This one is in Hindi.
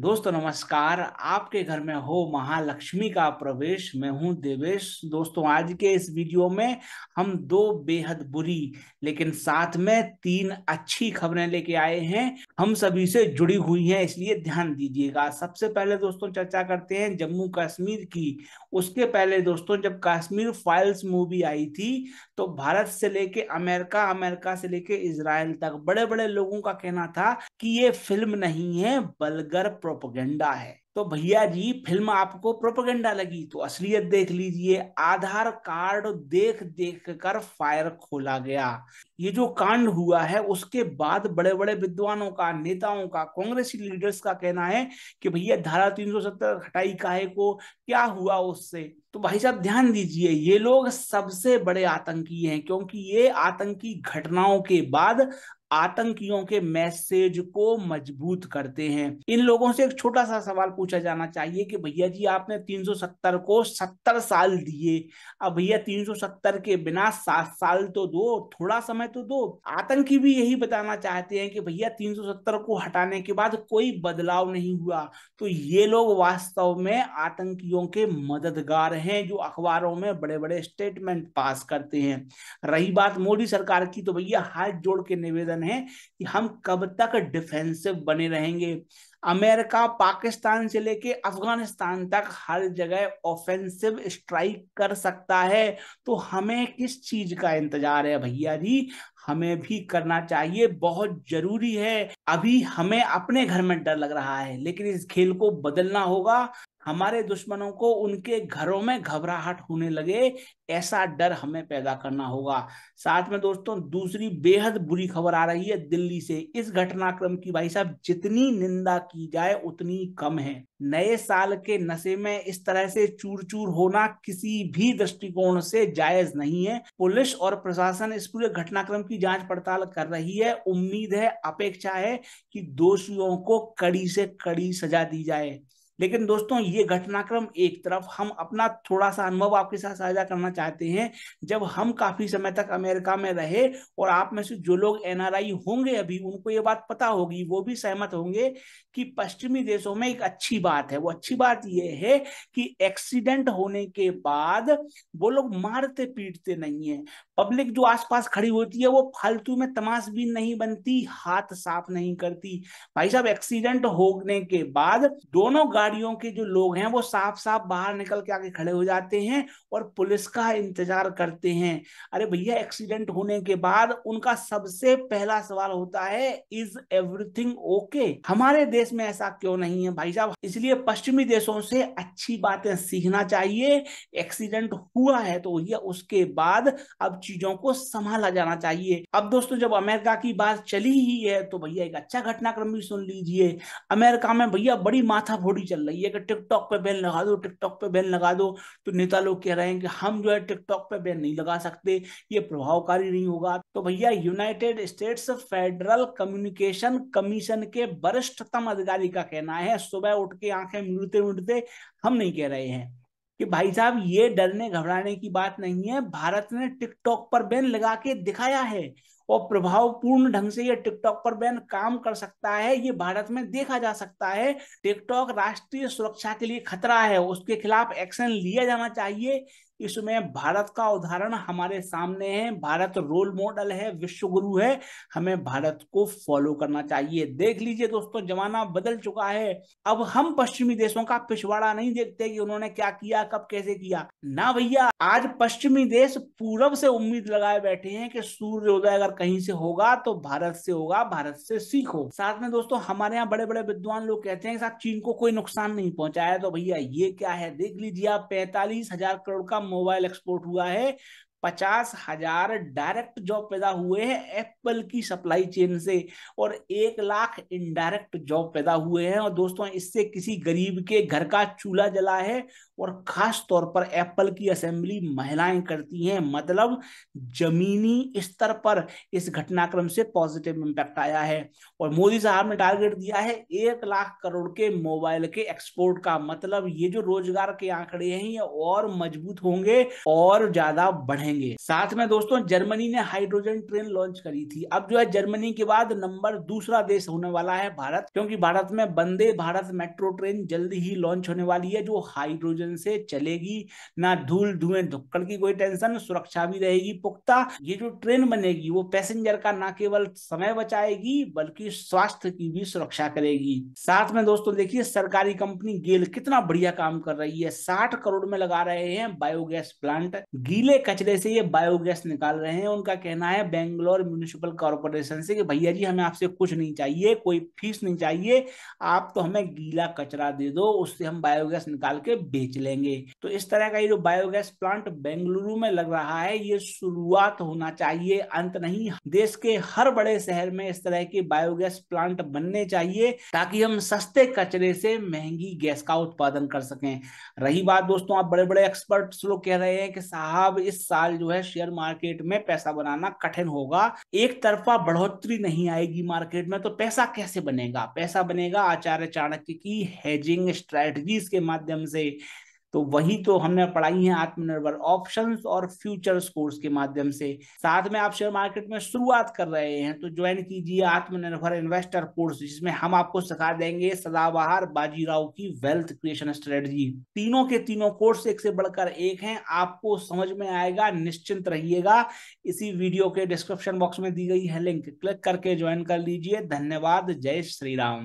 दोस्तों नमस्कार आपके घर में हो महालक्ष्मी का प्रवेश मैं हूं देवेश दोस्तों आज के इस वीडियो में हम दो बेहद बुरी लेकिन साथ में तीन अच्छी खबरें लेके आए हैं हम सभी से जुड़ी हुई हैं इसलिए ध्यान दीजिएगा सबसे पहले दोस्तों चर्चा करते हैं जम्मू कश्मीर की उसके पहले दोस्तों जब कश्मीर फाइल्स मूवी आई थी तो भारत से लेके अमेरिका अमेरिका से लेके इसराइल तक बड़े बड़े लोगों का कहना था कि ये फिल्म नहीं है बलगर प्रोपोगंडा है तो भैया जी फिल्म आपको प्रोपोगंडा लगी तो असलियत देख लीजिए आधार कार्ड देख देख कर फायर खोला गया ये जो कांड हुआ है उसके बाद बड़े बड़े विद्वानों का नेताओं का कांग्रेसी लीडर्स का कहना है कि भैया धारा 370 सौ सत्तर हटाई काहे को क्या हुआ उससे तो भाई साहब ध्यान दीजिए ये लोग सबसे बड़े आतंकी हैं क्योंकि ये आतंकी घटनाओं के बाद आतंकियों के मैसेज को मजबूत करते हैं इन लोगों से एक छोटा सा सवाल पूछा जाना चाहिए कि भैया जी आपने 370 को 70 साल दिए अब भैया 370 के बिना सात साल तो दो थोड़ा समय तो दो आतंकी भी यही बताना चाहते हैं कि भैया 370 को हटाने के बाद कोई बदलाव नहीं हुआ तो ये लोग वास्तव में आतंकियों के मददगार हैं जो अखबारों में बड़े बड़े स्टेटमेंट पास करते हैं रही बात मोदी सरकार की तो भैया हाथ जोड़ के निवेदन क्वेश्चन है कि हम कब तक डिफेंसिव बने रहेंगे अमेरिका पाकिस्तान से लेके अफगानिस्तान तक हर जगह ऑफेंसिव स्ट्राइक कर सकता है तो हमें किस चीज का इंतजार है भैया जी हमें भी करना चाहिए बहुत जरूरी है अभी हमें अपने घर में डर लग रहा है लेकिन इस खेल को बदलना होगा हमारे दुश्मनों को उनके घरों में घबराहट होने लगे ऐसा डर हमें पैदा करना होगा साथ में दोस्तों दूसरी बेहद बुरी खबर आ रही है दिल्ली से इस घटनाक्रम की भाई साहब जितनी निंदा की जाए उतनी कम है नए साल के नशे में इस तरह से चूर चूर होना किसी भी दृष्टिकोण से जायज नहीं है पुलिस और प्रशासन इस पूरे घटनाक्रम की जांच पड़ताल कर रही है उम्मीद है अपेक्षा है कि दोषियों को कड़ी से कड़ी सजा दी जाए लेकिन दोस्तों ये घटनाक्रम एक तरफ हम अपना थोड़ा सा अनुभव आपके साथ साझा करना चाहते हैं जब हम काफी समय तक अमेरिका में रहे और आप में से जो लोग एनआरआई होंगे अभी उनको ये बात पता होगी वो भी सहमत होंगे कि पश्चिमी देशों में एक अच्छी बात है वो अच्छी बात यह है कि एक्सीडेंट होने के बाद वो लोग मारते पीटते नहीं है पब्लिक जो आसपास खड़ी होती है वो फालतू में तमाश भी नहीं बनती हाथ साफ नहीं करती भाई साहब एक्सीडेंट होने के बाद दोनों गाड़ी अधिकारियों के जो लोग हैं वो साफ साफ बाहर निकल के आके खड़े हो जाते हैं और पुलिस का इंतजार करते हैं अरे भैया एक्सीडेंट होने के बाद उनका सबसे पहला सवाल होता है इज एवरीथिंग ओके हमारे देश में ऐसा क्यों नहीं है भाई साहब इसलिए पश्चिमी देशों से अच्छी बातें सीखना चाहिए एक्सीडेंट हुआ है तो भैया उसके बाद अब चीजों को संभाला जाना चाहिए अब दोस्तों जब अमेरिका की बात चली ही है तो भैया एक अच्छा घटनाक्रम भी सुन लीजिए अमेरिका में भैया बड़ी फोड़ी चल चल रही है कि टिकटॉक पे बैन लगा दो टिकटॉक पे बैन लगा दो तो नेता लोग कह रहे हैं कि हम जो है टिकटॉक पे बैन नहीं लगा सकते ये प्रभावकारी नहीं होगा तो भैया United States Federal Communication Commission के वरिष्ठतम अधिकारी का कहना है सुबह उठ के आंखें मिलते मिलते हम नहीं कह रहे हैं कि भाई साहब ये डरने घबराने की बात नहीं है भारत ने टिकटॉक पर बैन लगा के दिखाया है और प्रभावपूर्ण ढंग से यह टिकटॉक पर बैन काम कर सकता है ये भारत में देखा जा सकता है टिकटॉक राष्ट्रीय सुरक्षा के लिए खतरा है उसके खिलाफ एक्शन लिया जाना चाहिए इसमें भारत का उदाहरण हमारे सामने है भारत रोल मॉडल है विश्व गुरु है हमें भारत को फॉलो करना चाहिए देख लीजिए दोस्तों जमाना बदल चुका है अब हम पश्चिमी देशों का पिछवाड़ा नहीं देखते कि उन्होंने क्या किया कब कैसे किया ना भैया आज पश्चिमी देश पूरब से उम्मीद लगाए बैठे हैं कि सूर्योदय अगर कहीं से होगा तो भारत से होगा भारत से सीखो साथ में दोस्तों हमारे यहाँ बड़े बड़े विद्वान लोग कहते हैं साहब चीन को कोई नुकसान नहीं पहुंचाया तो भैया ये क्या है देख लीजिए आप पैंतालीस हजार करोड़ का मोबाइल एक्सपोर्ट हुआ है पचास हजार डायरेक्ट जॉब पैदा हुए हैं एप्पल की सप्लाई चेन से और एक लाख इनडायरेक्ट जॉब पैदा हुए हैं और दोस्तों इससे किसी गरीब के घर का चूल्हा जला है और खास तौर पर एप्पल की असेंबली महिलाएं करती हैं मतलब जमीनी स्तर पर इस घटनाक्रम से पॉजिटिव इम्पैक्ट आया है और मोदी साहब ने टारगेट दिया है एक लाख करोड़ के मोबाइल के एक्सपोर्ट का मतलब ये जो रोजगार के आंकड़े हैं ये और मजबूत होंगे और ज्यादा बढ़ेंगे रहेंगे साथ में दोस्तों जर्मनी ने हाइड्रोजन ट्रेन लॉन्च करी थी अब जो है जर्मनी के बाद नंबर दूसरा देश होने वाला है भारत क्योंकि भारत में वंदे भारत मेट्रो ट्रेन जल्द ही लॉन्च होने वाली है जो हाइड्रोजन से चलेगी ना धूल धुएं धुक्कड़ की कोई टेंशन सुरक्षा भी रहेगी पुख्ता ये जो ट्रेन बनेगी वो पैसेंजर का ना केवल समय बचाएगी बल्कि स्वास्थ्य की भी सुरक्षा करेगी साथ में दोस्तों देखिए सरकारी कंपनी गेल कितना बढ़िया काम कर रही है साठ करोड़ में लगा रहे हैं बायोगैस प्लांट गीले कचरे से ये बायोगैस निकाल रहे हैं उनका कहना है बेंगलोर म्यूनिसिपल कॉरपोरेशन से कि भैया जी हमें आपसे कुछ नहीं चाहिए कोई फीस नहीं चाहिए आप तो हमें गीला कचरा दे दो उससे हम बायोगैस निकाल के बेच लेंगे तो इस तरह का ये जो बायोगैस प्लांट बेंगलुरु में लग रहा है ये शुरुआत होना चाहिए अंत नहीं देश के हर बड़े शहर में इस तरह के बायोगैस प्लांट बनने चाहिए ताकि हम सस्ते कचरे से महंगी गैस का उत्पादन कर सकें रही बात दोस्तों आप बड़े बड़े एक्सपर्ट्स लोग कह रहे हैं कि साहब इस साल साल जो है शेयर मार्केट में पैसा बनाना कठिन होगा एक तरफा बढ़ोतरी नहीं आएगी मार्केट में तो पैसा कैसे बनेगा पैसा बनेगा आचार्य चाणक्य की हेजिंग स्ट्रेटजीज के माध्यम से तो वही तो हमने पढ़ाई है आत्मनिर्भर ऑप्शन और फ्यूचर्स कोर्स के माध्यम से साथ में आप शेयर मार्केट में शुरुआत कर रहे हैं तो ज्वाइन कीजिए आत्मनिर्भर इन्वेस्टर कोर्स जिसमें हम आपको सिखा देंगे सदाबहार बाजीराव की वेल्थ क्रिएशन स्ट्रेटजी तीनों के तीनों कोर्स एक से बढ़कर एक है आपको समझ में आएगा निश्चिंत रहिएगा इसी वीडियो के डिस्क्रिप्शन बॉक्स में दी गई है लिंक क्लिक करके ज्वाइन कर लीजिए धन्यवाद जय श्री राम